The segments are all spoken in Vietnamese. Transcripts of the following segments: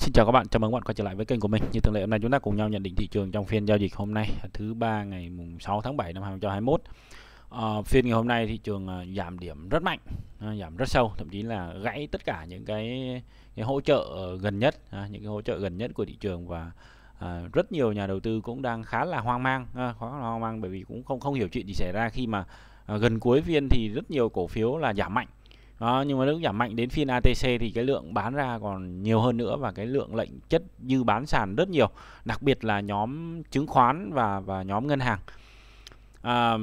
Xin chào các bạn, chào mừng các bạn quay trở lại với kênh của mình. Như thường lệ hôm nay chúng ta cùng nhau nhận định thị trường trong phiên giao dịch hôm nay thứ ba ngày mùng 6 tháng 7 năm 2021. À, ờ, phiên ngày hôm nay thị trường ờ, giảm điểm rất mạnh, ờ, giảm rất sâu, thậm chí là gãy tất cả những cái, cái hỗ trợ gần nhất, những cái hỗ trợ gần nhất của thị trường và à, rất nhiều nhà đầu tư cũng đang khá là hoang mang, à, khá là hoang mang bởi vì cũng không không hiểu chuyện gì xảy ra khi mà à, gần cuối phiên thì rất nhiều cổ phiếu là giảm mạnh đó nhưng mà nếu giảm mạnh đến phiên ATC thì cái lượng bán ra còn nhiều hơn nữa và cái lượng lệnh chất như bán sàn rất nhiều đặc biệt là nhóm chứng khoán và và nhóm ngân hàng à,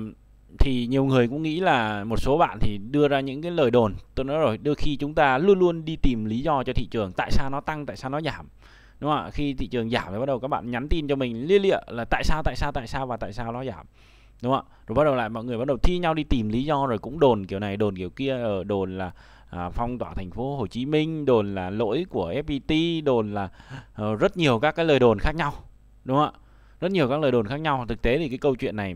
thì nhiều người cũng nghĩ là một số bạn thì đưa ra những cái lời đồn tôi nói rồi đôi khi chúng ta luôn luôn đi tìm lý do cho thị trường tại sao nó tăng tại sao nó giảm đúng không ạ khi thị trường giảm thì bắt đầu các bạn nhắn tin cho mình liên lịa là tại sao tại sao tại sao và tại sao nó giảm đúng không ạ rồi bắt đầu lại mọi người bắt đầu thi nhau đi tìm lý do rồi cũng đồn kiểu này đồn kiểu kia ở ờ, đồn là à, phong tỏa thành phố Hồ Chí Minh đồn là lỗi của FPT e đồn là uh, rất nhiều các cái lời đồn khác nhau đúng không ạ rất nhiều các lời đồn khác nhau thực tế thì cái câu chuyện này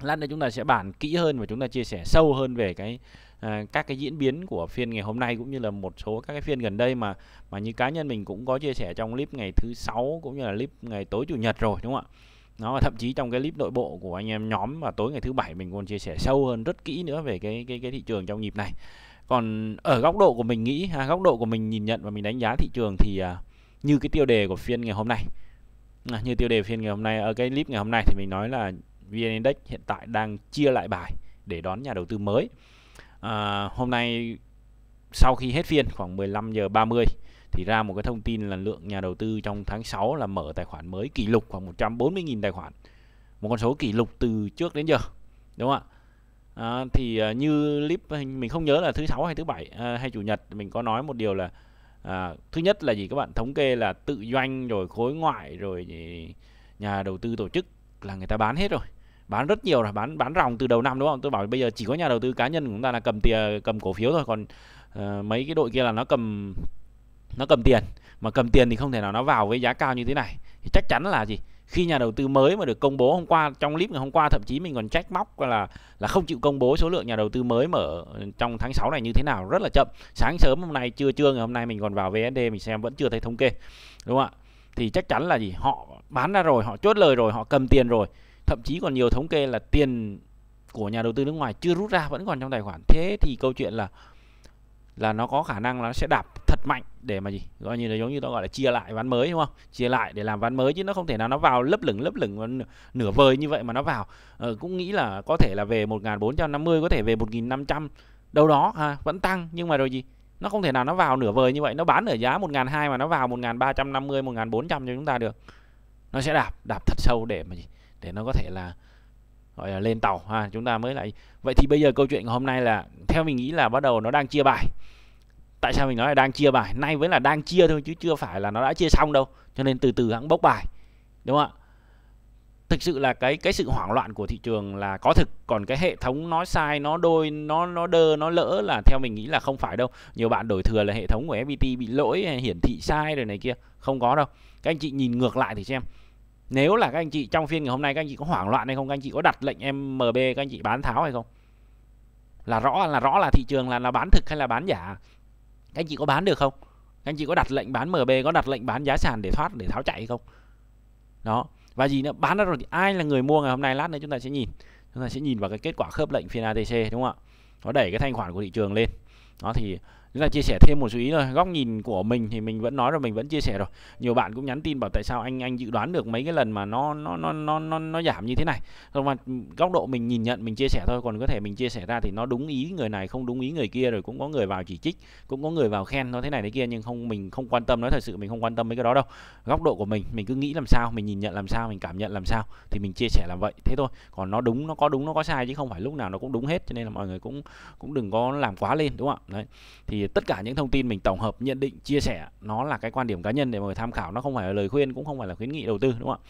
lát nữa chúng ta sẽ bàn kỹ hơn và chúng ta chia sẻ sâu hơn về cái à, các cái diễn biến của phiên ngày hôm nay cũng như là một số các cái phiên gần đây mà mà như cá nhân mình cũng có chia sẻ trong clip ngày thứ sáu cũng như là clip ngày tối chủ nhật rồi đúng không ạ nó và thậm chí trong cái clip nội bộ của anh em nhóm và tối ngày thứ bảy mình còn chia sẻ sâu hơn rất kỹ nữa về cái cái cái thị trường trong nhịp này còn ở góc độ của mình nghĩ ha, góc độ của mình nhìn nhận và mình đánh giá thị trường thì uh, như cái tiêu đề của phiên ngày hôm nay à, như tiêu đề phiên ngày hôm nay ở cái clip ngày hôm nay thì mình nói là VN Index hiện tại đang chia lại bài để đón nhà đầu tư mới à, hôm nay sau khi hết phiên khoảng 15 giờ 30 thì ra một cái thông tin là lượng nhà đầu tư trong tháng 6 là mở tài khoản mới kỷ lục khoảng 140.000 tài khoản một con số kỷ lục từ trước đến giờ đúng không ạ à, thì à, như clip mình không nhớ là thứ sáu hay thứ bảy uh, hay chủ nhật mình có nói một điều là à, thứ nhất là gì các bạn thống kê là tự doanh rồi khối ngoại rồi nhà đầu tư tổ chức là người ta bán hết rồi bán rất nhiều rồi bán bán ròng từ đầu năm đúng không tôi bảo bây giờ chỉ có nhà đầu tư cá nhân của chúng ta là cầm tiền cầm cổ phiếu thôi còn uh, mấy cái đội kia là nó cầm nó cầm tiền mà cầm tiền thì không thể nào nó vào với giá cao như thế này thì chắc chắn là gì khi nhà đầu tư mới mà được công bố hôm qua trong clip ngày hôm qua thậm chí mình còn trách móc là là không chịu công bố số lượng nhà đầu tư mới mở trong tháng 6 này như thế nào rất là chậm sáng sớm hôm nay trưa trưa ngày hôm nay mình còn vào VSD mình xem vẫn chưa thấy thống kê đúng không ạ thì chắc chắn là gì họ bán ra rồi họ chốt lời rồi họ cầm tiền rồi thậm chí còn nhiều thống kê là tiền của nhà đầu tư nước ngoài chưa rút ra vẫn còn trong tài khoản thế thì câu chuyện là là nó có khả năng là nó sẽ đạp thật mạnh để mà gì gọi như là giống như tôi gọi là chia lại ván mới đúng không chia lại để làm ván mới chứ nó không thể nào nó vào lấp lửng lấp lửng nửa, vời như vậy mà nó vào ờ, cũng nghĩ là có thể là về 1450 có thể về 1500 đâu đó ha à, vẫn tăng nhưng mà rồi gì nó không thể nào nó vào nửa vời như vậy nó bán ở giá 1200 mà nó vào 1350 1400 cho chúng ta được nó sẽ đạp đạp thật sâu để mà gì để nó có thể là gọi là lên tàu ha chúng ta mới lại vậy thì bây giờ câu chuyện hôm nay là theo mình nghĩ là bắt đầu nó đang chia bài tại sao mình nói là đang chia bài nay vẫn là đang chia thôi chứ chưa phải là nó đã chia xong đâu cho nên từ từ hãng bốc bài đúng không ạ thực sự là cái cái sự hoảng loạn của thị trường là có thực còn cái hệ thống nói sai nó đôi nó nó đơ nó lỡ là theo mình nghĩ là không phải đâu nhiều bạn đổi thừa là hệ thống của FPT bị lỗi hiển thị sai rồi này kia không có đâu các anh chị nhìn ngược lại thì xem nếu là các anh chị trong phiên ngày hôm nay các anh chị có hoảng loạn hay không các anh chị có đặt lệnh em MB các anh chị bán tháo hay không là rõ là rõ là thị trường là là bán thực hay là bán giả các anh chị có bán được không các anh chị có đặt lệnh bán MB có đặt lệnh bán giá sàn để thoát để tháo chạy hay không đó và gì nữa bán ra rồi thì ai là người mua ngày hôm nay lát nữa chúng ta sẽ nhìn chúng ta sẽ nhìn vào cái kết quả khớp lệnh phiên ATC đúng không ạ nó đẩy cái thanh khoản của thị trường lên đó thì là chia sẻ thêm một chú ý rồi góc nhìn của mình thì mình vẫn nói rồi mình vẫn chia sẻ rồi nhiều bạn cũng nhắn tin bảo tại sao anh anh dự đoán được mấy cái lần mà nó nó nó nó nó, nó giảm như thế này rồi mà góc độ mình nhìn nhận mình chia sẻ thôi còn có thể mình chia sẻ ra thì nó đúng ý người này không đúng ý người kia rồi cũng có người vào chỉ trích cũng có người vào khen nó thế này thế kia nhưng không mình không quan tâm nói thật sự mình không quan tâm mấy cái đó đâu góc độ của mình mình cứ nghĩ làm sao mình nhìn nhận làm sao mình cảm nhận làm sao thì mình chia sẻ làm vậy thế thôi còn nó đúng nó có đúng nó có sai chứ không phải lúc nào nó cũng đúng hết cho nên là mọi người cũng cũng đừng có làm quá lên đúng không ạ đấy thì tất cả những thông tin mình tổng hợp nhận định chia sẻ nó là cái quan điểm cá nhân để mọi người tham khảo nó không phải là lời khuyên cũng không phải là khuyến nghị đầu tư đúng không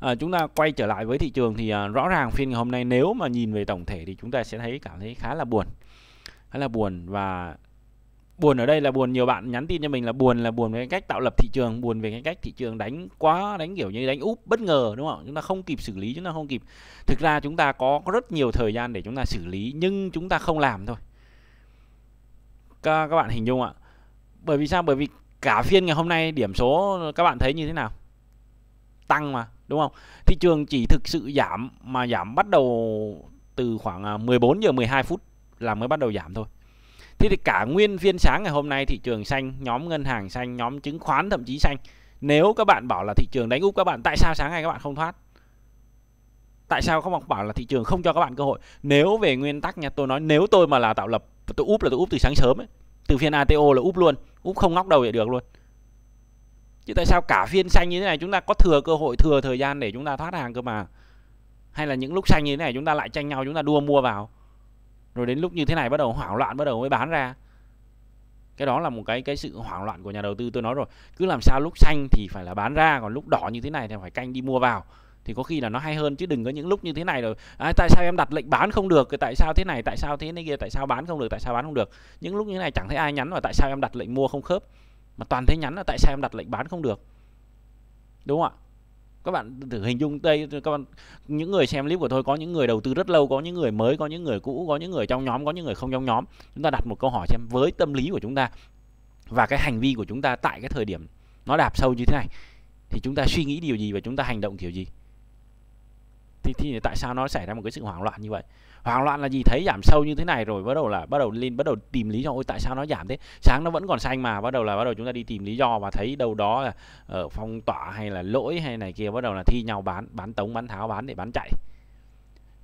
ạ à, chúng ta quay trở lại với thị trường thì à, rõ ràng phiên ngày hôm nay nếu mà nhìn về tổng thể thì chúng ta sẽ thấy cảm thấy khá là buồn khá là buồn và buồn ở đây là buồn nhiều bạn nhắn tin cho mình là buồn là buồn về cái cách tạo lập thị trường buồn về cái cách thị trường đánh quá đánh kiểu như đánh úp bất ngờ đúng không chúng ta không kịp xử lý chúng ta không kịp thực ra chúng ta có rất nhiều thời gian để chúng ta xử lý nhưng chúng ta không làm thôi các, các bạn hình dung ạ bởi vì sao bởi vì cả phiên ngày hôm nay điểm số các bạn thấy như thế nào tăng mà đúng không thị trường chỉ thực sự giảm mà giảm bắt đầu từ khoảng 14 à, giờ 12 phút là mới bắt đầu giảm thôi thế thì cả nguyên phiên sáng ngày hôm nay thị trường xanh nhóm ngân hàng xanh nhóm chứng khoán thậm chí xanh nếu các bạn bảo là thị trường đánh úp các bạn tại sao sáng nay các bạn không thoát tại sao không bạn bảo là thị trường không cho các bạn cơ hội nếu về nguyên tắc nha tôi nói nếu tôi mà là tạo lập tôi úp là tôi úp từ sáng sớm ấy từ phiên ATO là úp luôn úp không ngóc đầu vậy được luôn chứ tại sao cả phiên xanh như thế này chúng ta có thừa cơ hội thừa thời gian để chúng ta thoát hàng cơ mà hay là những lúc xanh như thế này chúng ta lại tranh nhau chúng ta đua mua vào rồi đến lúc như thế này bắt đầu hoảng loạn bắt đầu mới bán ra cái đó là một cái cái sự hoảng loạn của nhà đầu tư tôi nói rồi cứ làm sao lúc xanh thì phải là bán ra còn lúc đỏ như thế này thì phải canh đi mua vào thì có khi là nó hay hơn chứ đừng có những lúc như thế này rồi à, tại sao em đặt lệnh bán không được tại sao thế này tại sao thế này kia tại sao bán không được tại sao bán không được những lúc như thế này chẳng thấy ai nhắn là tại sao em đặt lệnh mua không khớp mà toàn thấy nhắn là tại sao em đặt lệnh bán không được đúng không ạ các bạn thử hình dung đây các bạn những người xem clip của tôi có những người đầu tư rất lâu có những người mới có những người cũ có những người trong nhóm có những người không trong nhóm chúng ta đặt một câu hỏi xem với tâm lý của chúng ta và cái hành vi của chúng ta tại cái thời điểm nó đạp sâu như thế này thì chúng ta suy nghĩ điều gì và chúng ta hành động kiểu gì thì, thì tại sao nó xảy ra một cái sự hoảng loạn như vậy hoảng loạn là gì thấy giảm sâu như thế này rồi bắt đầu là bắt đầu lên bắt đầu tìm lý do ôi tại sao nó giảm thế sáng nó vẫn còn xanh mà bắt đầu là bắt đầu chúng ta đi tìm lý do và thấy đâu đó là ở ờ, phong tỏa hay là lỗi hay này kia bắt đầu là thi nhau bán bán tống bán tháo bán để bán chạy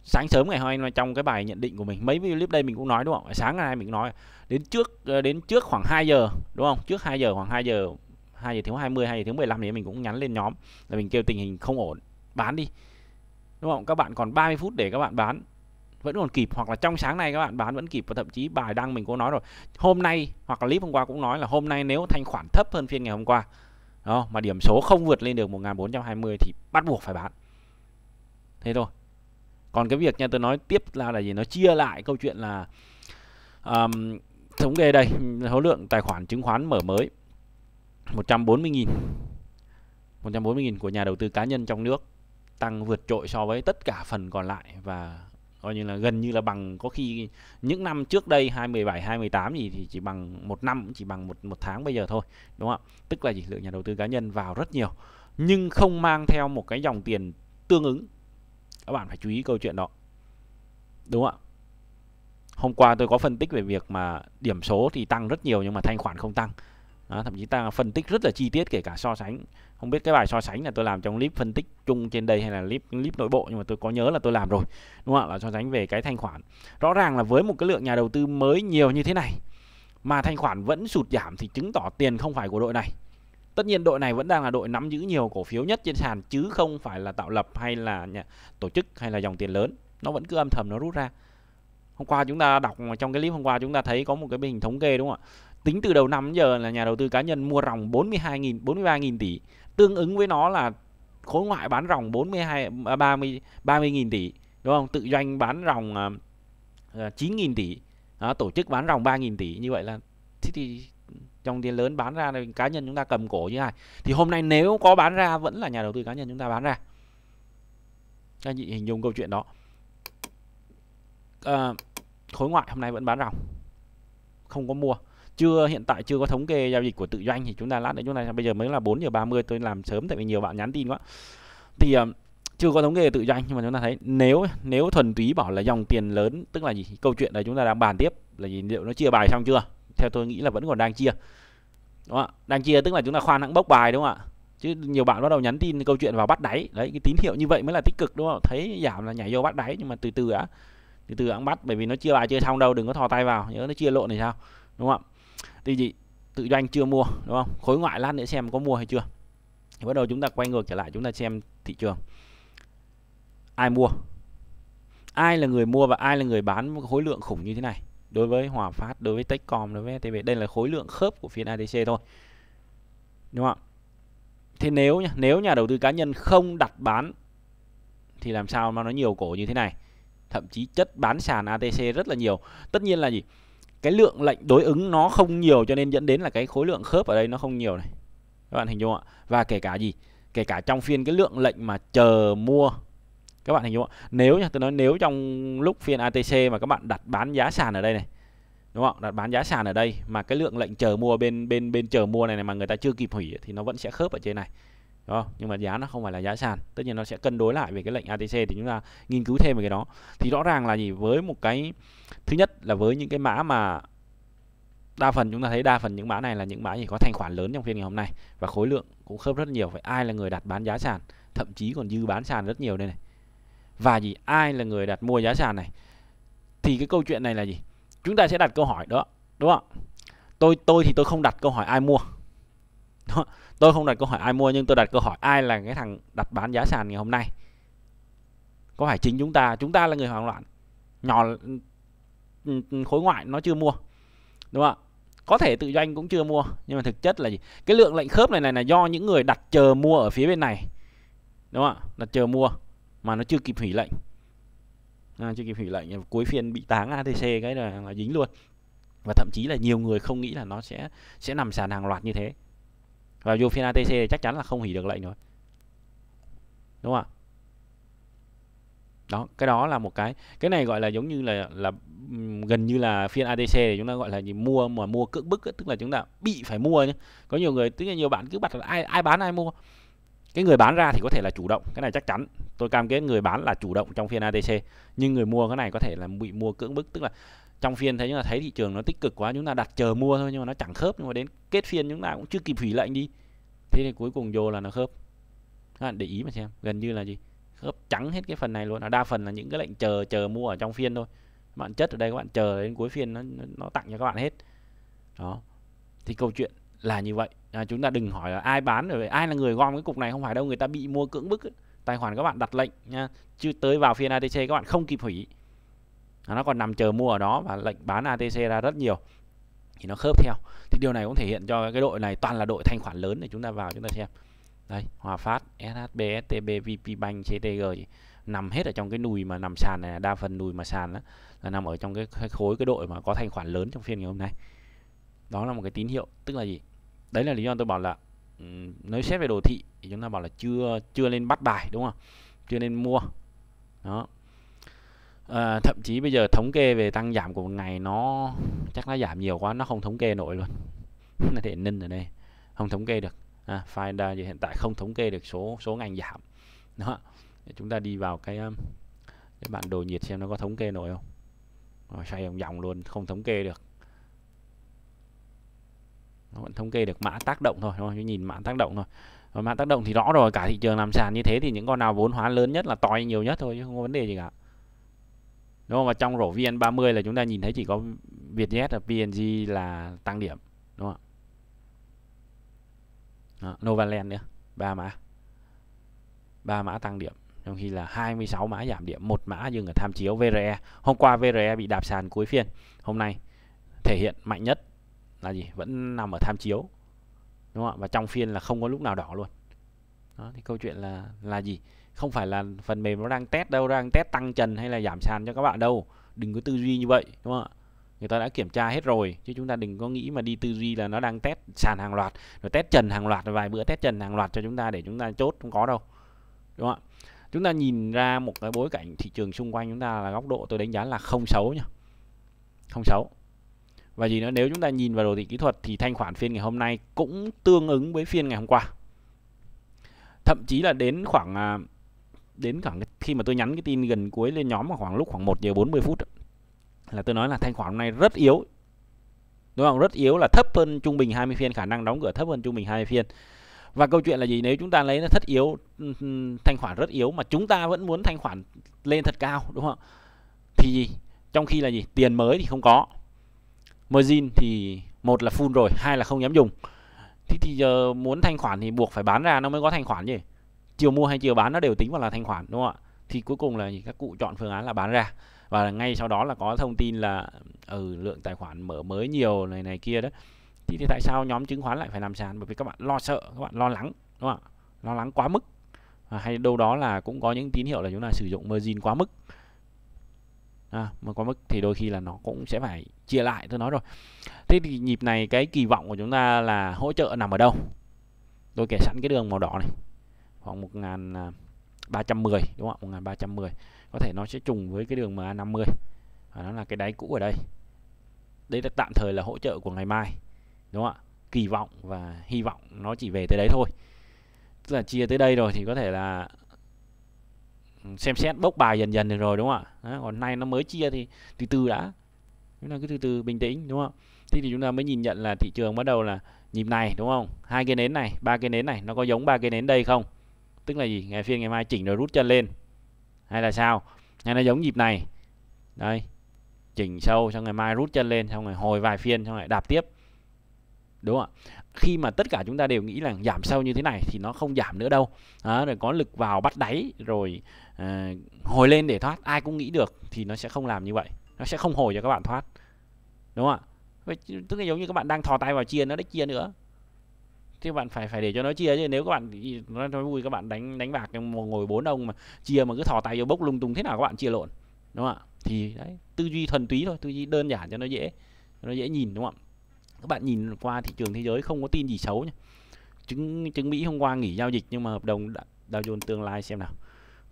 sáng sớm ngày hôm nay trong cái bài nhận định của mình mấy clip đây mình cũng nói đúng không sáng ngày nay mình cũng nói đến trước ờ, đến trước khoảng 2 giờ đúng không trước 2 giờ khoảng 2 giờ 2 giờ thiếu 20 2 giờ thiếu 15 thì mình cũng nhắn lên nhóm là mình kêu tình hình không ổn bán đi đúng không các bạn còn 30 phút để các bạn bán vẫn còn kịp hoặc là trong sáng nay các bạn bán vẫn kịp và thậm chí bài đăng mình có nói rồi hôm nay hoặc là clip hôm qua cũng nói là hôm nay nếu thanh khoản thấp hơn phiên ngày hôm qua đó, mà điểm số không vượt lên được 1420 thì bắt buộc phải bán thế thôi còn cái việc nha tôi nói tiếp là là gì nó chia lại câu chuyện là um, thống kê đây số lượng tài khoản chứng khoán mở mới 140.000 140.000 của nhà đầu tư cá nhân trong nước tăng vượt trội so với tất cả phần còn lại và coi như là gần như là bằng có khi những năm trước đây 2017 2018 gì thì chỉ bằng một năm chỉ bằng một một tháng bây giờ thôi đúng không tức là chỉ lượng nhà đầu tư cá nhân vào rất nhiều nhưng không mang theo một cái dòng tiền tương ứng các bạn phải chú ý câu chuyện đó đúng không ạ hôm qua tôi có phân tích về việc mà điểm số thì tăng rất nhiều nhưng mà thanh khoản không tăng đó, thậm chí ta phân tích rất là chi tiết kể cả so sánh không biết cái bài so sánh là tôi làm trong clip phân tích chung trên đây hay là clip clip nội bộ nhưng mà tôi có nhớ là tôi làm rồi đúng không ạ là so sánh về cái thanh khoản rõ ràng là với một cái lượng nhà đầu tư mới nhiều như thế này mà thanh khoản vẫn sụt giảm thì chứng tỏ tiền không phải của đội này tất nhiên đội này vẫn đang là đội nắm giữ nhiều cổ phiếu nhất trên sàn chứ không phải là tạo lập hay là nhà, tổ chức hay là dòng tiền lớn nó vẫn cứ âm thầm nó rút ra hôm qua chúng ta đọc trong cái clip hôm qua chúng ta thấy có một cái hình thống kê đúng không ạ tính từ đầu năm đến giờ là nhà đầu tư cá nhân mua ròng 42.000 43.000 tỷ tương ứng với nó là khối ngoại bán ròng 42 30 30.000 tỷ đúng không tự doanh bán ròng 9.000 à, à, tỷ đó, tổ chức bán ròng 3.000 tỷ như vậy là thế thì trong tiền lớn bán ra thì cá nhân chúng ta cầm cổ như này thì hôm nay nếu có bán ra vẫn là nhà đầu tư cá nhân chúng ta bán ra các anh chị hình dung câu chuyện đó à, khối ngoại hôm nay vẫn bán ròng không có mua chưa hiện tại chưa có thống kê giao dịch của tự doanh thì chúng ta lát nữa chúng ta bây giờ mới là 4 giờ 30 tôi làm sớm tại vì nhiều bạn nhắn tin quá thì uh, chưa có thống kê tự doanh nhưng mà chúng ta thấy nếu nếu thuần túy bảo là dòng tiền lớn tức là gì câu chuyện là chúng ta đang bàn tiếp là gì liệu nó chia bài xong chưa theo tôi nghĩ là vẫn còn đang chia đúng không ạ đang chia tức là chúng ta khoan hãng bốc bài đúng không ạ chứ nhiều bạn bắt đầu nhắn tin câu chuyện vào bắt đáy đấy cái tín hiệu như vậy mới là tích cực đúng không thấy giảm là nhảy vô bắt đáy nhưng mà từ từ á, từ từ ăn bắt bởi vì nó chưa bài chưa xong đâu đừng có thò tay vào nhớ nó chia lộn thì sao đúng không ạ thì gì tự doanh chưa mua đúng không khối ngoại lát nữa xem có mua hay chưa thì bắt đầu chúng ta quay ngược trở lại chúng ta xem thị trường ai mua ai là người mua và ai là người bán khối lượng khủng như thế này đối với Hòa Phát đối với Techcom đối với TV đây là khối lượng khớp của phiên adc thôi đúng không thế nếu nếu nhà đầu tư cá nhân không đặt bán thì làm sao mà nó nhiều cổ như thế này thậm chí chất bán sàn ATC rất là nhiều tất nhiên là gì cái lượng lệnh đối ứng nó không nhiều cho nên dẫn đến là cái khối lượng khớp ở đây nó không nhiều này các bạn hình dung ạ và kể cả gì kể cả trong phiên cái lượng lệnh mà chờ mua các bạn hình dung ạ nếu nha tôi nói nếu trong lúc phiên ATC mà các bạn đặt bán giá sàn ở đây này đúng không đặt bán giá sàn ở đây mà cái lượng lệnh chờ mua bên bên bên chờ mua này, này mà người ta chưa kịp hủy thì nó vẫn sẽ khớp ở trên này Đúng không? Nhưng mà giá nó không phải là giá sàn, tất nhiên nó sẽ cân đối lại về cái lệnh ATC thì chúng ta nghiên cứu thêm về cái đó. Thì rõ ràng là gì với một cái thứ nhất là với những cái mã mà đa phần chúng ta thấy đa phần những mã này là những mã gì có thanh khoản lớn trong phiên ngày hôm nay và khối lượng cũng khớp rất nhiều. Vậy ai là người đặt bán giá sàn, thậm chí còn dư bán sàn rất nhiều đây này. Và gì ai là người đặt mua giá sàn này? Thì cái câu chuyện này là gì? Chúng ta sẽ đặt câu hỏi đó, đúng không? Tôi tôi thì tôi không đặt câu hỏi ai mua đó. tôi không đặt câu hỏi ai mua nhưng tôi đặt câu hỏi ai là cái thằng đặt bán giá sàn ngày hôm nay có phải chính chúng ta chúng ta là người hoảng loạn nhỏ ừ, ừ, khối ngoại nó chưa mua đúng không có thể tự doanh cũng chưa mua nhưng mà thực chất là gì cái lượng lệnh khớp này này là do những người đặt chờ mua ở phía bên này đúng không ạ đặt chờ mua mà nó chưa kịp hủy lệnh à, chưa kịp hủy lệnh cuối phiên bị táng ATC cái là, là dính luôn và thậm chí là nhiều người không nghĩ là nó sẽ sẽ nằm sàn hàng loạt như thế và vô phiên ATC thì chắc chắn là không hủy được lệnh rồi đúng không ạ đó cái đó là một cái cái này gọi là giống như là là gần như là phiên ADC thì chúng ta gọi là gì mua mà mua cưỡng bức ấy, tức là chúng ta bị phải mua nhé có nhiều người tức là nhiều bạn cứ bắt là ai ai bán ai mua cái người bán ra thì có thể là chủ động cái này chắc chắn tôi cam kết người bán là chủ động trong phiên ADC nhưng người mua cái này có thể là bị mua cưỡng bức tức là trong phiên thấy là thấy thị trường nó tích cực quá chúng ta đặt chờ mua thôi nhưng mà nó chẳng khớp nhưng mà đến kết phiên chúng ta cũng chưa kịp hủy lệnh đi thế thì cuối cùng vô là nó khớp các bạn để ý mà xem gần như là gì khớp trắng hết cái phần này luôn là đa phần là những cái lệnh chờ chờ mua ở trong phiên thôi các bạn chất ở đây các bạn chờ đến cuối phiên nó nó tặng cho các bạn hết đó thì câu chuyện là như vậy à, chúng ta đừng hỏi là ai bán rồi ai là người gom cái cục này không phải đâu người ta bị mua cưỡng bức tài khoản các bạn đặt lệnh nha chứ tới vào phiên ATC các bạn không kịp hủy nó còn nằm chờ mua ở đó và lệnh bán ATC ra rất nhiều thì nó khớp theo thì điều này cũng thể hiện cho cái đội này toàn là đội thanh khoản lớn để chúng ta vào chúng ta xem đây Hòa Phát SHB STB VPBank CTG nằm hết ở trong cái nùi mà nằm sàn này đa phần nùi mà sàn đó, là nằm ở trong cái khối cái đội mà có thanh khoản lớn trong phiên ngày hôm nay đó là một cái tín hiệu tức là gì đấy là lý do tôi bảo là nếu xét về đồ thị thì chúng ta bảo là chưa chưa nên bắt bài đúng không chưa nên mua đó à, thậm chí bây giờ thống kê về tăng giảm của một ngày nó chắc nó giảm nhiều quá nó không thống kê nổi luôn nó thể ninh ở đây không thống kê được à, finder hiện tại không thống kê được số số ngành giảm đó Để chúng ta đi vào cái cái bản đồ nhiệt xem nó có thống kê nổi không rồi xoay vòng vòng luôn không thống kê được nó vẫn thống kê được mã tác động thôi đúng không? nhìn mã tác động thôi rồi mã tác động thì rõ rồi cả thị trường làm sàn như thế thì những con nào vốn hóa lớn nhất là toi nhiều nhất thôi chứ không có vấn đề gì cả đúng không và trong rổ VN30 là chúng ta nhìn thấy chỉ có Vietjet và PNG là tăng điểm đúng không ạ Novaland nữa ba mã ba mã tăng điểm trong khi là 26 mã giảm điểm một mã dừng ở tham chiếu VRE hôm qua VRE bị đạp sàn cuối phiên hôm nay thể hiện mạnh nhất là gì vẫn nằm ở tham chiếu đúng không ạ và trong phiên là không có lúc nào đỏ luôn đó thì câu chuyện là là gì không phải là phần mềm nó đang test đâu đang test tăng trần hay là giảm sàn cho các bạn đâu đừng có tư duy như vậy đúng không ạ người ta đã kiểm tra hết rồi chứ chúng ta đừng có nghĩ mà đi tư duy là nó đang test sàn hàng loạt rồi test trần hàng loạt vài bữa test trần hàng loạt cho chúng ta để chúng ta chốt không có đâu đúng không ạ chúng ta nhìn ra một cái bối cảnh thị trường xung quanh chúng ta là góc độ tôi đánh giá là không xấu nhá không xấu và gì nữa nếu chúng ta nhìn vào đồ thị kỹ thuật thì thanh khoản phiên ngày hôm nay cũng tương ứng với phiên ngày hôm qua thậm chí là đến khoảng à, đến khoảng khi mà tôi nhắn cái tin gần cuối lên nhóm khoảng lúc khoảng 1 giờ 40 phút là tôi nói là thanh khoản hôm nay rất yếu đúng không rất yếu là thấp hơn trung bình 20 phiên khả năng đóng cửa thấp hơn trung bình 20 phiên và câu chuyện là gì nếu chúng ta lấy nó thất yếu thanh khoản rất yếu mà chúng ta vẫn muốn thanh khoản lên thật cao đúng không thì gì trong khi là gì tiền mới thì không có margin thì một là full rồi hai là không dám dùng thì thì giờ muốn thanh khoản thì buộc phải bán ra nó mới có thanh khoản gì chiều mua hay chiều bán nó đều tính vào là thanh khoản đúng không ạ thì cuối cùng là các cụ chọn phương án là bán ra và ngay sau đó là có thông tin là ừ, lượng tài khoản mở mới nhiều này này kia đó thì, thì tại sao nhóm chứng khoán lại phải làm sàn bởi vì các bạn lo sợ các bạn lo lắng đúng không ạ lo lắng quá mức à, hay đâu đó là cũng có những tín hiệu là chúng ta sử dụng margin quá mức à, mà quá mức thì đôi khi là nó cũng sẽ phải chia lại tôi nói rồi thế thì nhịp này cái kỳ vọng của chúng ta là hỗ trợ nằm ở đâu tôi kể sẵn cái đường màu đỏ này khoảng 1310 à, đúng không ạ 1310 có thể nó sẽ trùng với cái đường MA50 và nó là cái đáy cũ ở đây đây là tạm thời là hỗ trợ của ngày mai đúng không ạ kỳ vọng và hy vọng nó chỉ về tới đấy thôi tức là chia tới đây rồi thì có thể là ừ, xem xét bốc bài dần dần được rồi đúng không ạ Đó, còn nay nó mới chia thì từ từ đã chúng ta cứ từ từ bình tĩnh đúng không thế thì chúng ta mới nhìn nhận là thị trường bắt đầu là nhịp này đúng không hai cái nến này ba cái nến này nó có giống ba cái nến đây không tức là gì ngày phiên ngày mai chỉnh rồi rút chân lên hay là sao hay nó giống nhịp này đây chỉnh sâu xong ngày mai rút chân lên xong rồi hồi vài phiên xong rồi đạp tiếp đúng không ạ khi mà tất cả chúng ta đều nghĩ là giảm sâu như thế này thì nó không giảm nữa đâu đó, rồi có lực vào bắt đáy rồi à, hồi lên để thoát ai cũng nghĩ được thì nó sẽ không làm như vậy nó sẽ không hồi cho các bạn thoát đúng không ạ tức là giống như các bạn đang thò tay vào chia nó đấy chia nữa thì bạn phải phải để cho nó chia chứ nếu các bạn nó nói vui các bạn đánh đánh bạc ngồi bốn ông mà chia mà cứ thò tay vô bốc lung tung thế nào các bạn chia lộn đúng không ạ thì đấy tư duy thuần túy thôi tư duy đơn giản cho nó dễ cho nó dễ nhìn đúng không ạ các bạn nhìn qua thị trường thế giới không có tin gì xấu nhỉ chứng chứng Mỹ hôm qua nghỉ giao dịch nhưng mà hợp đồng Dow Jones tương lai xem nào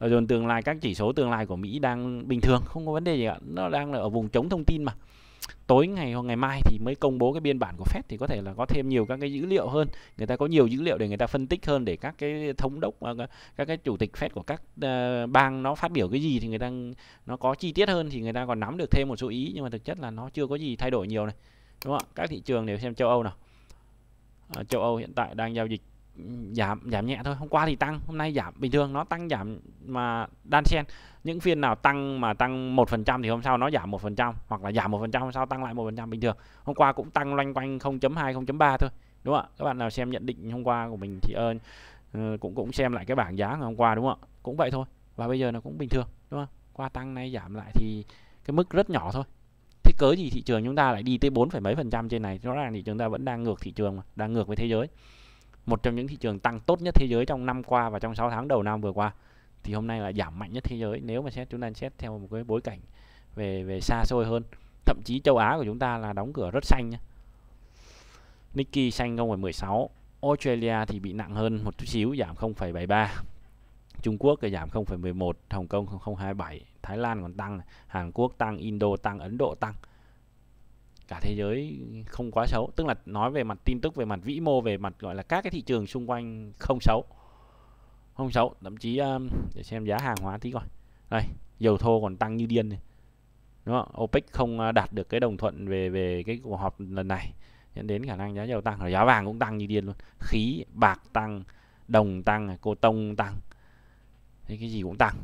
Dow Jones tương lai các chỉ số tương lai của Mỹ đang bình thường không có vấn đề gì cả nó đang là ở vùng chống thông tin mà tối ngày hoặc ngày mai thì mới công bố cái biên bản của Fed thì có thể là có thêm nhiều các cái dữ liệu hơn người ta có nhiều dữ liệu để người ta phân tích hơn để các cái thống đốc các cái chủ tịch Fed của các ờ, bang nó phát biểu cái gì thì người ta nó có chi tiết hơn thì người ta còn nắm được thêm một số ý nhưng mà thực chất là nó chưa có gì thay đổi nhiều này đúng không ạ các thị trường đều xem châu Âu nào ở ờ, châu Âu hiện tại đang giao dịch giảm giảm nhẹ thôi hôm qua thì tăng hôm nay giảm bình thường nó tăng giảm mà đan xen những phiên nào tăng mà tăng một phần trăm thì hôm sau nó giảm một phần trăm hoặc là giảm một phần trăm hôm sau tăng lại một phần trăm bình thường hôm qua cũng tăng loanh quanh 0.2 0.3 thôi đúng không ạ các bạn nào xem nhận định hôm qua của mình thì ơn ờ, ừ, cũng cũng xem lại cái bảng giá ngày hôm qua đúng không ạ cũng vậy thôi và bây giờ nó cũng bình thường đúng không qua tăng nay giảm lại thì cái mức rất nhỏ thôi thế cớ gì thị trường chúng ta lại đi tới bốn phẩy mấy phần trăm trên này rõ ràng thì chúng ta vẫn đang ngược thị trường mà đang ngược với thế giới một trong những thị trường tăng tốt nhất thế giới trong năm qua và trong 6 tháng đầu năm vừa qua thì hôm nay là giảm mạnh nhất thế giới nếu mà xét chúng ta xét theo một cái bối cảnh về về xa xôi hơn thậm chí châu Á của chúng ta là đóng cửa rất xanh nhé Nikkei xanh phải 0,16 Australia thì bị nặng hơn một chút xíu giảm 0,73 Trung Quốc thì giảm 0,11 Hồng Kông 0,27 Thái Lan còn tăng Hàn Quốc tăng Indo tăng Ấn Độ tăng cả thế giới không quá xấu tức là nói về mặt tin tức về mặt vĩ mô về mặt gọi là các cái thị trường xung quanh không xấu không xấu thậm chí um, để xem giá hàng hóa tí coi đây dầu thô còn tăng như điên này. đúng không OPEC không uh, đạt được cái đồng thuận về về cái cuộc họp lần này dẫn đến khả năng giá dầu tăng rồi giá vàng cũng tăng như điên luôn khí bạc tăng đồng tăng cô tông tăng thế cái gì cũng tăng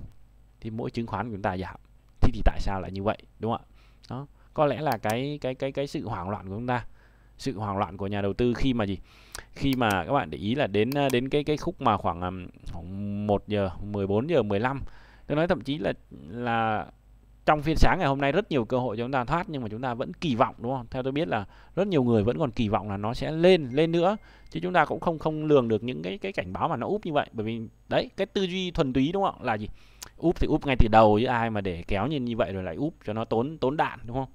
thì mỗi chứng khoán của chúng ta giảm thì thì tại sao lại như vậy đúng không ạ đó có lẽ là cái cái cái cái sự hoảng loạn của chúng ta sự hoảng loạn của nhà đầu tư khi mà gì khi mà các bạn để ý là đến à, đến cái cái khúc mà khoảng à, khoảng 1 giờ 14 giờ 15 tôi nói thậm chí là là trong phiên sáng ngày hôm nay rất nhiều cơ hội cho chúng ta thoát nhưng mà chúng ta vẫn kỳ vọng đúng không? Theo tôi biết là rất nhiều người vẫn còn kỳ vọng là nó sẽ lên lên nữa chứ chúng ta cũng không không lường được những cái cái cảnh báo mà nó úp như vậy bởi vì đấy cái tư duy thuần túy đúng không? Là gì? Úp thì úp ngay từ đầu chứ ai mà để kéo như như vậy rồi lại úp cho nó tốn tốn đạn đúng không?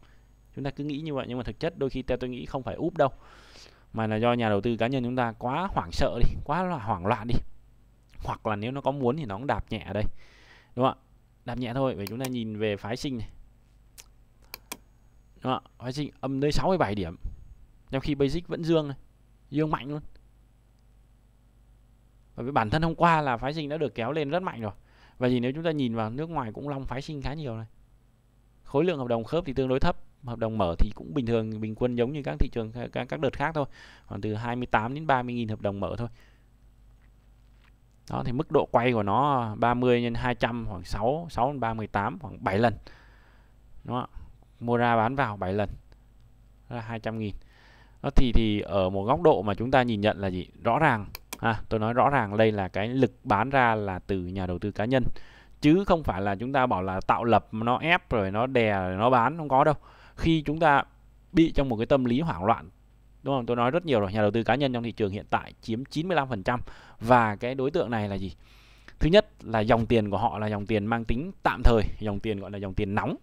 chúng ta cứ nghĩ như vậy nhưng mà thực chất đôi khi theo tôi nghĩ không phải úp đâu mà là do nhà đầu tư cá nhân chúng ta quá hoảng sợ đi quá là hoảng loạn đi hoặc là nếu nó có muốn thì nó cũng đạp nhẹ ở đây đúng không ạ đạp nhẹ thôi vậy chúng ta nhìn về phái sinh này đúng không ạ phái sinh âm tới 67 điểm trong khi basic vẫn dương này dương mạnh luôn và với bản thân hôm qua là phái sinh đã được kéo lên rất mạnh rồi và gì nếu chúng ta nhìn vào nước ngoài cũng long phái sinh khá nhiều này khối lượng hợp đồng khớp thì tương đối thấp hợp đồng mở thì cũng bình thường bình quân giống như các thị trường các các đợt khác thôi khoảng từ 28 đến 30 nghìn hợp đồng mở thôi đó thì mức độ quay của nó 30 nhân 200 khoảng 6 6 đến 38 khoảng 7 lần đúng không mua ra bán vào 7 lần Đó là 200 nghìn nó thì thì ở một góc độ mà chúng ta nhìn nhận là gì rõ ràng à, tôi nói rõ ràng đây là cái lực bán ra là từ nhà đầu tư cá nhân chứ không phải là chúng ta bảo là tạo lập nó ép rồi nó đè rồi nó bán không có đâu khi chúng ta bị trong một cái tâm lý hoảng loạn đúng không tôi nói rất nhiều rồi nhà đầu tư cá nhân trong thị trường hiện tại chiếm 95% và cái đối tượng này là gì thứ nhất là dòng tiền của họ là dòng tiền mang tính tạm thời dòng tiền gọi là dòng tiền nóng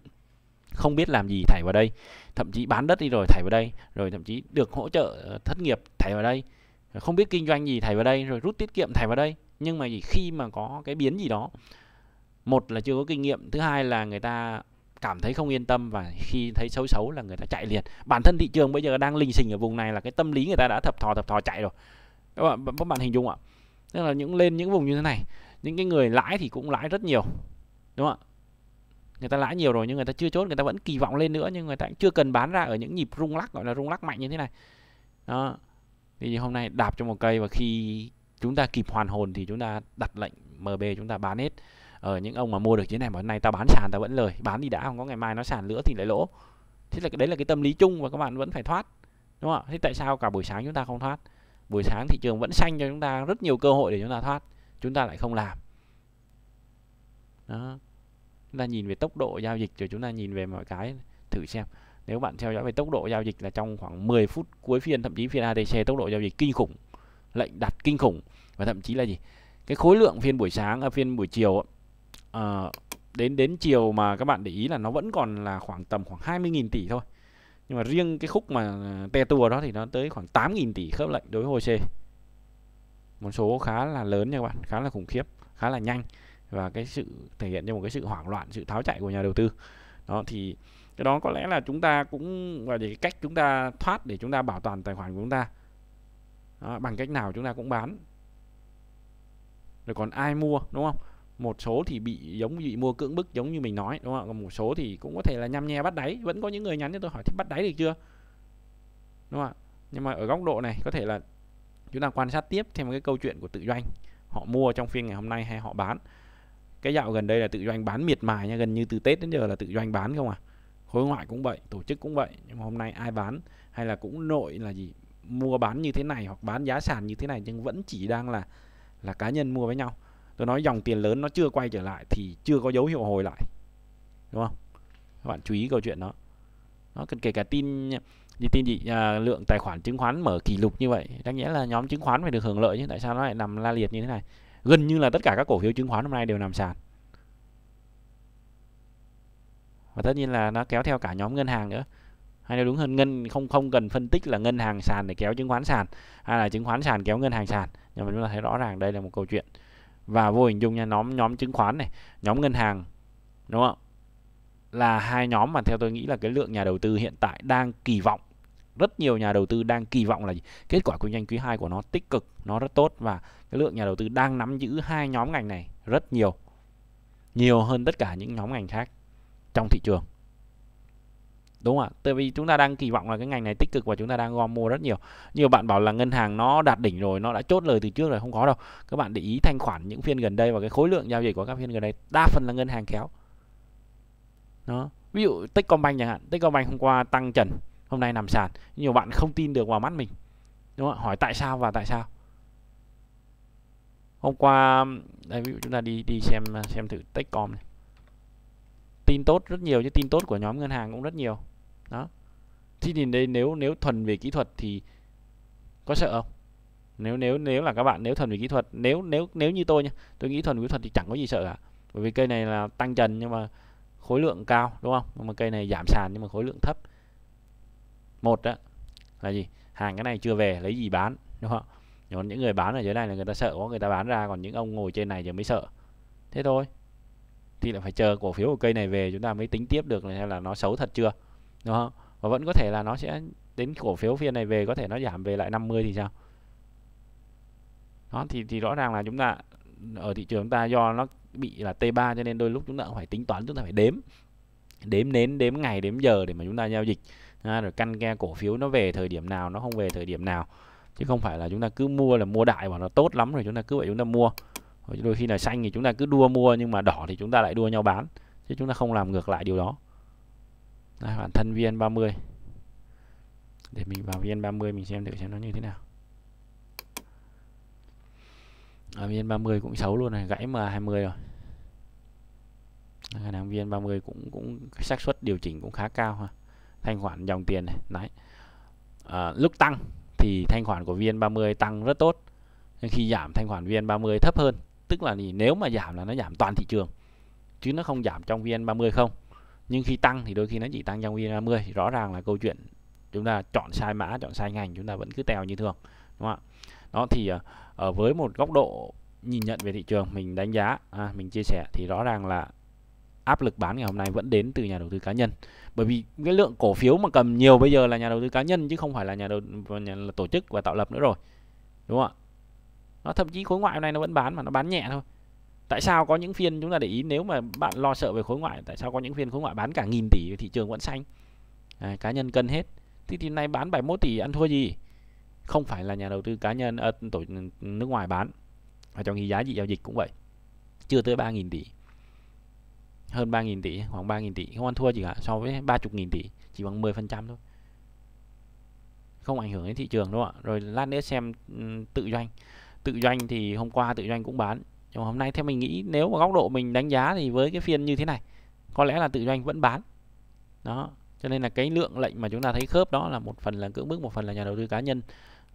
không biết làm gì thảy vào đây thậm chí bán đất đi rồi thảy vào đây rồi thậm chí được hỗ trợ ờ, thất nghiệp thảy vào đây không biết kinh doanh gì thảy vào đây rồi rút tiết kiệm thảy vào đây nhưng mà gì khi mà có cái biến gì đó một là chưa có kinh nghiệm thứ hai là người ta cảm thấy không yên tâm và khi thấy xấu xấu là người ta chạy liền bản thân thị trường bây giờ đang lình xình ở vùng này là cái tâm lý người ta đã thập thò thập thò chạy rồi các bạn các bạn hình dung ạ tức là những lên những vùng như thế này những cái người lãi thì cũng lãi rất nhiều đúng không ạ người ta lãi nhiều rồi nhưng người ta chưa chốt người ta vẫn kỳ vọng lên nữa nhưng người ta cũng chưa cần bán ra ở những nhịp rung lắc gọi là rung lắc mạnh như thế này đó thì hôm nay đạp cho một cây và khi chúng ta kịp hoàn hồn thì chúng ta đặt lệnh MB chúng ta bán hết ở ờ, những ông mà mua được chiếc này mà hôm tao bán sàn tao vẫn lời bán đi đã không có ngày mai nó sàn nữa thì lại lỗ thế là cái đấy là cái tâm lý chung và các bạn vẫn phải thoát đúng không ạ thế tại sao cả buổi sáng chúng ta không thoát buổi sáng thị trường vẫn xanh cho chúng ta rất nhiều cơ hội để chúng ta thoát chúng ta lại không làm đó chúng ta nhìn về tốc độ giao dịch rồi chúng ta nhìn về mọi cái thử xem nếu bạn theo dõi về tốc độ giao dịch là trong khoảng 10 phút cuối phiên thậm chí phiên ADC tốc độ giao dịch kinh khủng lệnh đặt kinh khủng và thậm chí là gì cái khối lượng phiên buổi sáng ở à, phiên buổi chiều uh, đến đến chiều mà các bạn để ý là nó vẫn còn là khoảng tầm khoảng 20.000 tỷ thôi nhưng mà riêng cái khúc mà ờ, te tua đó thì nó tới khoảng 8.000 tỷ khớp lệnh đối với HOSE một số khá là lớn nha các bạn khá là khủng khiếp khá là nhanh và cái sự thể hiện cho một cái sự hoảng loạn sự tháo chạy của nhà đầu tư đó thì cái đó có lẽ là chúng ta cũng và để cách chúng ta thoát để chúng ta bảo toàn tài khoản của chúng ta đó, bằng cách nào chúng ta cũng bán rồi còn ai mua đúng không một số thì bị giống như bị mua cưỡng bức giống như mình nói đúng không còn một số thì cũng có thể là nhăm nhe bắt đáy vẫn có những người nhắn cho tôi hỏi thích bắt đáy được chưa đúng không ạ nhưng mà ở góc độ này có thể là chúng ta quan sát tiếp thêm cái câu chuyện của tự doanh họ mua trong phiên ngày hôm nay hay họ bán cái dạo gần đây là tự doanh bán miệt mài nha gần như từ tết đến giờ là tự doanh bán không à khối ngoại cũng vậy tổ chức cũng vậy nhưng mà hôm nay ai bán hay là cũng nội là gì mua bán như thế này hoặc bán giá sàn như thế này nhưng vẫn chỉ đang là là cá nhân mua với nhau tôi nói dòng tiền lớn nó chưa quay trở lại thì chưa có dấu hiệu hồi lại đúng không các bạn chú ý câu chuyện đó nó cần kể cả tin gì tin gì à, lượng tài khoản chứng khoán mở kỷ lục như vậy đáng nghĩa là nhóm chứng khoán phải được hưởng lợi chứ tại sao nó lại nằm la liệt như thế này gần như là tất cả các cổ phiếu chứng khoán hôm nay đều nằm sàn và tất nhiên là nó kéo theo cả nhóm ngân hàng nữa hay là đúng hơn ngân không không cần phân tích là ngân hàng sàn để kéo chứng khoán sàn hay là chứng khoán sàn kéo ngân hàng sàn nhưng mà chúng ta thấy rõ ràng đây là một câu chuyện và vô hình dung nha nhóm nhóm chứng khoán này nhóm ngân hàng đúng không là hai nhóm mà theo tôi nghĩ là cái lượng nhà đầu tư hiện tại đang kỳ vọng rất nhiều nhà đầu tư đang kỳ vọng là gì? kết quả kinh doanh quý 2 của nó tích cực nó rất tốt và cái lượng nhà đầu tư đang nắm giữ hai nhóm ngành này rất nhiều nhiều hơn tất cả những nhóm ngành khác trong thị trường đúng không ạ tại vì chúng ta đang kỳ vọng là cái ngành này tích cực và chúng ta đang gom mua rất nhiều nhiều bạn bảo là ngân hàng nó đạt đỉnh rồi nó đã chốt lời từ trước rồi không có đâu các bạn để ý thanh khoản những phiên gần đây và cái khối lượng giao dịch của các phiên gần đây đa phần là ngân hàng kéo nó ví dụ Techcombank chẳng hạn Techcombank hôm qua tăng trần hôm nay nằm sàn nhiều bạn không tin được vào mắt mình đúng không ạ? hỏi tại sao và tại sao hôm qua đây ví dụ chúng ta đi đi xem xem thử Techcom này tin tốt rất nhiều chứ tin tốt của nhóm ngân hàng cũng rất nhiều đó thì nhìn đây nếu nếu thuần về kỹ thuật thì có sợ không nếu nếu nếu là các bạn nếu thuần về kỹ thuật nếu nếu nếu như tôi nhá tôi nghĩ thuần về kỹ thuật thì chẳng có gì sợ cả bởi vì cây này là tăng trần nhưng mà khối lượng cao đúng không nhưng mà cây này giảm sàn nhưng mà khối lượng thấp một đó là gì hàng cái này chưa về lấy gì bán đúng không còn những người bán ở dưới này là người ta sợ có người ta bán ra còn những ông ngồi trên này thì mới sợ thế thôi thì là phải chờ cổ phiếu của cây này về chúng ta mới tính tiếp được hay là nó xấu thật chưa đúng không và vẫn có thể là nó sẽ đến cổ phiếu phiên này về có thể nó giảm về lại 50 thì sao đó thì thì rõ ràng là chúng ta ở thị trường chúng ta do nó bị là T3 cho nên đôi lúc chúng ta cũng phải tính toán chúng ta phải đếm đếm nến đếm ngày đếm giờ để mà chúng ta giao dịch à, rồi căn ke cổ phiếu nó về thời điểm nào nó không về thời điểm nào chứ không phải là chúng ta cứ mua là mua đại và nó tốt lắm rồi chúng ta cứ vậy chúng ta mua đôi khi là xanh thì chúng ta cứ đua mua nhưng mà đỏ thì chúng ta lại đua nhau bán chứ chúng ta không làm ngược lại điều đó đây, bản thân VN30 để mình vào VN30 mình xem thử xem nó như thế nào ở à, VN30 cũng xấu luôn này gãy M20 rồi khả năng VN30 cũng cũng xác suất điều chỉnh cũng khá cao ha thanh khoản dòng tiền này đấy à, lúc tăng thì thanh khoản của VN30 tăng rất tốt nhưng khi giảm thanh khoản VN30 thấp hơn tức là gì nếu mà giảm là nó giảm toàn thị trường chứ nó không giảm trong VN30 không nhưng khi tăng thì đôi khi nó chỉ tăng trong VN50 thì rõ ràng là câu chuyện chúng ta chọn sai mã chọn sai ngành chúng ta vẫn cứ tèo như thường đúng không ạ đó thì ờ, ở với một góc độ nhìn nhận về thị trường mình đánh giá à, mình chia sẻ thì rõ ràng là áp lực bán ngày hôm nay vẫn đến từ nhà đầu tư cá nhân bởi vì cái lượng cổ phiếu mà cầm nhiều bây giờ là nhà đầu tư cá nhân chứ không phải là nhà đầu nhà, là tổ chức và tạo lập nữa rồi đúng không ạ nó thậm chí khối ngoại hôm nay nó vẫn bán mà nó bán nhẹ thôi tại sao có những phiên chúng ta để ý nếu mà bạn lo sợ về khối ngoại tại sao có những phiên khối ngoại bán cả nghìn tỷ thị trường vẫn xanh à, cá nhân cân hết thế thì nay bán 71 tỷ ăn thua gì không phải là nhà đầu tư cá nhân à, tổ nước ngoài bán và trong khi giá trị giao dịch cũng vậy chưa tới 3.000 tỷ hơn 3.000 tỷ khoảng 3.000 tỷ không ăn thua gì cả so với 30.000 tỷ chỉ bằng 10% thôi không ảnh hưởng đến thị trường đúng không ạ rồi lát nữa xem tự doanh tự doanh thì hôm qua tự doanh cũng bán nhưng mà hôm nay theo mình nghĩ nếu mà góc độ mình đánh giá thì với cái phiên như thế này có lẽ là tự doanh vẫn bán đó cho nên là cái lượng lệnh mà chúng ta thấy khớp đó là một phần là cưỡng bức một phần là nhà đầu tư cá nhân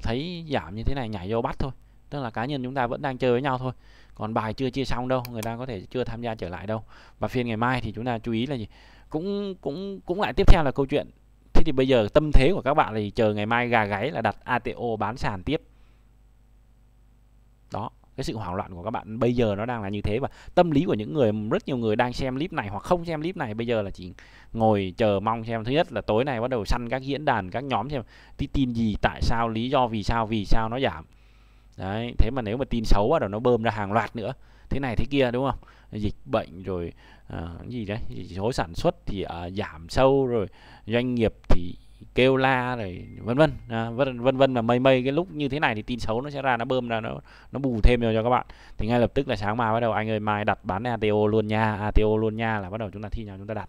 thấy giảm như thế này nhảy vô bắt thôi tức là cá nhân chúng ta vẫn đang chơi với nhau thôi còn bài chưa chia xong đâu người ta có thể chưa tham gia trở lại đâu và phiên ngày mai thì chúng ta chú ý là gì cũng cũng cũng lại tiếp theo là câu chuyện thế thì bây giờ tâm thế của các bạn là chờ ngày mai gà gáy là đặt ATO bán sàn tiếp đó cái sự hoảng loạn của các bạn bây giờ nó đang là như thế và tâm lý của những người rất nhiều người đang xem clip này hoặc không xem clip này bây giờ là chỉ ngồi chờ mong xem thứ nhất là tối nay bắt đầu săn các diễn đàn các nhóm xem tin gì tại sao lý do vì sao vì sao nó giảm đấy thế mà nếu mà tin xấu rồi nó bơm ra hàng loạt nữa thế này thế kia đúng không dịch bệnh rồi uh, gì đấy số sản xuất thì uh, giảm sâu rồi doanh nghiệp thì kêu la rồi vân vân à, vân vân vân và mây mây cái lúc như thế này thì tin xấu nó sẽ ra nó bơm ra nó nó bù thêm cho các bạn thì ngay lập tức là sáng mai bắt đầu anh ơi mai đặt bán ATO luôn nha ATO luôn nha là bắt đầu chúng ta thi nhau chúng ta đặt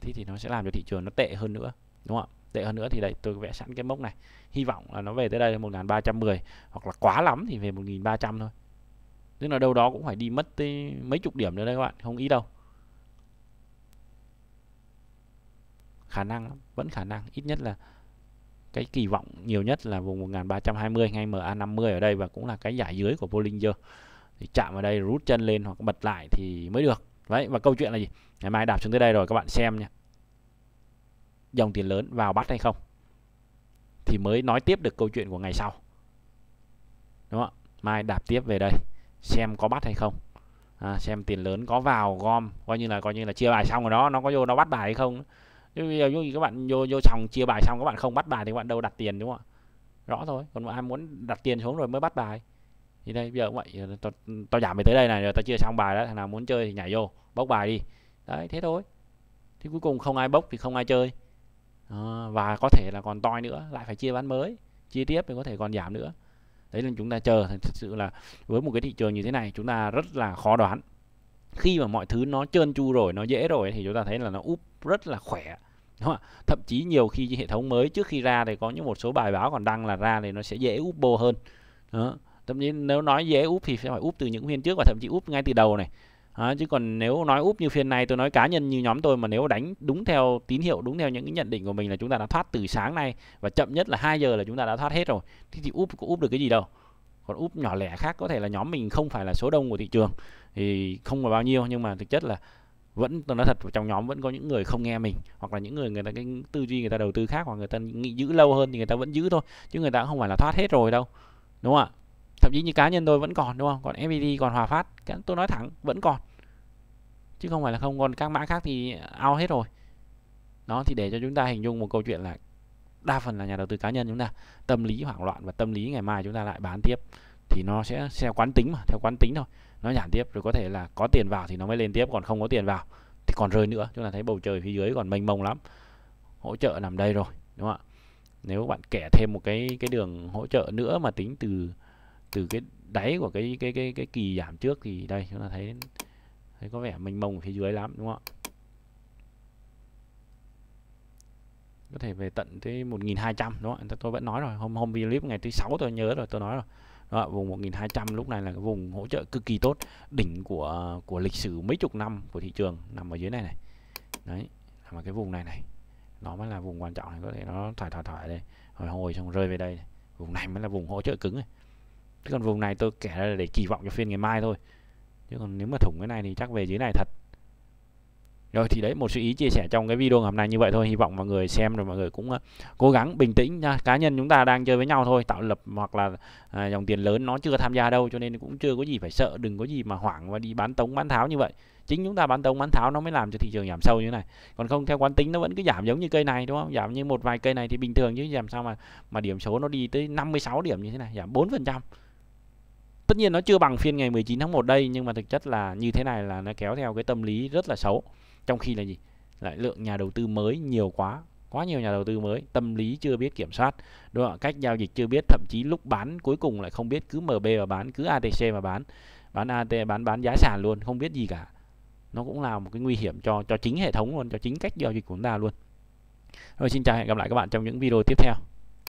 thì thì nó sẽ làm cho thị trường nó tệ hơn nữa đúng không tệ hơn nữa thì đây tôi vẽ sẵn cái mốc này hy vọng là nó về tới đây là 1310 hoặc là quá lắm thì về 1300 thôi tức là đâu đó cũng phải đi mất mấy chục điểm nữa đấy các bạn không ý đâu khả năng vẫn khả năng ít nhất là cái kỳ vọng nhiều nhất là vùng 1320 ngay MA50 ở đây và cũng là cái giải dưới của Bollinger thì chạm vào đây rút chân lên hoặc bật lại thì mới được vậy và câu chuyện là gì ngày mai đạp xuống tới đây rồi các bạn xem nha dòng tiền lớn vào bắt hay không thì mới nói tiếp được câu chuyện của ngày sau đúng không mai đạp tiếp về đây xem có bắt hay không à, xem tiền lớn có vào gom coi như là coi như là chia bài xong rồi đó nó có vô nó bắt bài hay không nhưng bây giờ như các bạn vô vô xong chia bài xong các bạn không bắt bài thì các bạn đâu đặt tiền đúng không ạ rõ thôi còn ai muốn đặt tiền xuống rồi mới bắt bài thì đây bây giờ cũng vậy tao, tao giảm mày tới đây này rồi tao chia xong bài đó thằng nào muốn chơi thì nhảy vô bốc bài đi đấy thế thôi thì cuối cùng không ai bốc thì không ai chơi à, và có thể là còn toi nữa lại phải chia bán mới chia tiếp thì có thể còn giảm nữa đấy là chúng ta chờ thật sự là với một cái thị trường như thế này chúng ta rất là khó đoán khi mà mọi thứ nó trơn tru rồi nó dễ rồi thì chúng ta thấy là nó úp rất là khỏe đúng không ạ thậm chí nhiều khi hệ thống mới trước khi ra thì có những một số bài báo còn đăng là ra thì nó sẽ dễ úp bô hơn đó. thậm chí nếu nói dễ úp thì phải úp từ những phiên trước và thậm chí úp ngay từ đầu này đó. chứ còn nếu nói úp như phiên này tôi nói cá nhân như nhóm tôi mà nếu đánh đúng theo tín hiệu đúng theo những cái nhận định của mình là chúng ta đã thoát từ sáng nay và chậm nhất là 2 giờ là chúng ta đã thoát hết rồi thì, thì úp có úp được cái gì đâu còn úp nhỏ lẻ khác có thể là nhóm mình không phải là số đông của thị trường thì không là bao nhiêu nhưng mà thực chất là vẫn tôi nói thật trong nhóm vẫn có những người không nghe mình hoặc là những người người ta cái tư duy người ta đầu tư khác hoặc người ta nghĩ giữ lâu hơn thì người ta vẫn giữ thôi chứ người ta cũng không phải là thoát hết rồi đâu đúng không ạ thậm chí như cá nhân tôi vẫn còn đúng không còn FPT e còn Hòa Phát tôi nói thẳng vẫn còn chứ không phải là không còn các mã khác thì ao hết rồi đó thì để cho chúng ta hình dung một câu chuyện là đa phần là nhà đầu tư cá nhân chúng ta tâm lý hoảng loạn và tâm lý ngày mai chúng ta lại bán tiếp thì nó sẽ theo quán tính mà theo quán tính thôi nó giảm tiếp rồi có thể là có tiền vào thì nó mới lên tiếp còn không có tiền vào thì còn rơi nữa chúng ta thấy bầu trời phía dưới còn mênh mông lắm hỗ trợ nằm đây rồi đúng không ạ nếu bạn kẻ thêm một cái cái đường hỗ trợ nữa mà tính từ từ cái đáy của cái cái cái cái kỳ giảm trước thì đây chúng ta thấy thấy có vẻ mênh mông phía dưới lắm đúng không ạ có thể về tận tới 1200 đúng không ạ tôi vẫn nói rồi hôm hôm video clip ngày thứ sáu tôi nhớ rồi tôi nói rồi đó, vùng 1200 lúc này là cái vùng hỗ trợ cực kỳ tốt đỉnh của của lịch sử mấy chục năm của thị trường nằm ở dưới này này đấy mà cái vùng này này nó mới là vùng quan trọng này có thể nó thải thải thải đây hồi hồi xong rơi về đây vùng này mới là vùng hỗ trợ cứng này chứ còn vùng này tôi kể ra để kỳ vọng cho phiên ngày mai thôi chứ còn nếu mà thủng cái này thì chắc về dưới này thật rồi thì đấy một suy ý chia sẻ trong cái video ngày hôm nay như vậy thôi hy vọng mọi người xem rồi mọi người cũng ờ, cố gắng bình tĩnh nha cá nhân chúng ta đang chơi với nhau thôi tạo lập hoặc là à, dòng tiền lớn nó chưa tham gia đâu cho nên cũng chưa có gì phải sợ đừng có gì mà hoảng và đi bán tống bán tháo như vậy chính chúng ta bán tống bán tháo nó mới làm cho thị trường giảm sâu như thế này còn không theo quán tính nó vẫn cứ giảm giống như cây này đúng không giảm như một vài cây này thì bình thường chứ làm sao mà mà điểm số nó đi tới 56 điểm như thế này giảm 4 phần trăm tất nhiên nó chưa bằng phiên ngày 19 tháng 1 đây nhưng mà thực chất là như thế này là nó kéo theo cái tâm lý rất là xấu trong khi là gì lại lượng nhà đầu tư mới nhiều quá quá nhiều nhà đầu tư mới tâm lý chưa biết kiểm soát đúng không cách giao dịch chưa biết thậm chí lúc bán cuối cùng lại không biết cứ MB và bán cứ ATC mà bán bán AT bán bán giá sàn luôn không biết gì cả nó cũng là một cái nguy hiểm cho cho chính hệ thống luôn cho chính cách giao dịch của chúng ta luôn rồi xin chào hẹn gặp lại các bạn trong những video tiếp theo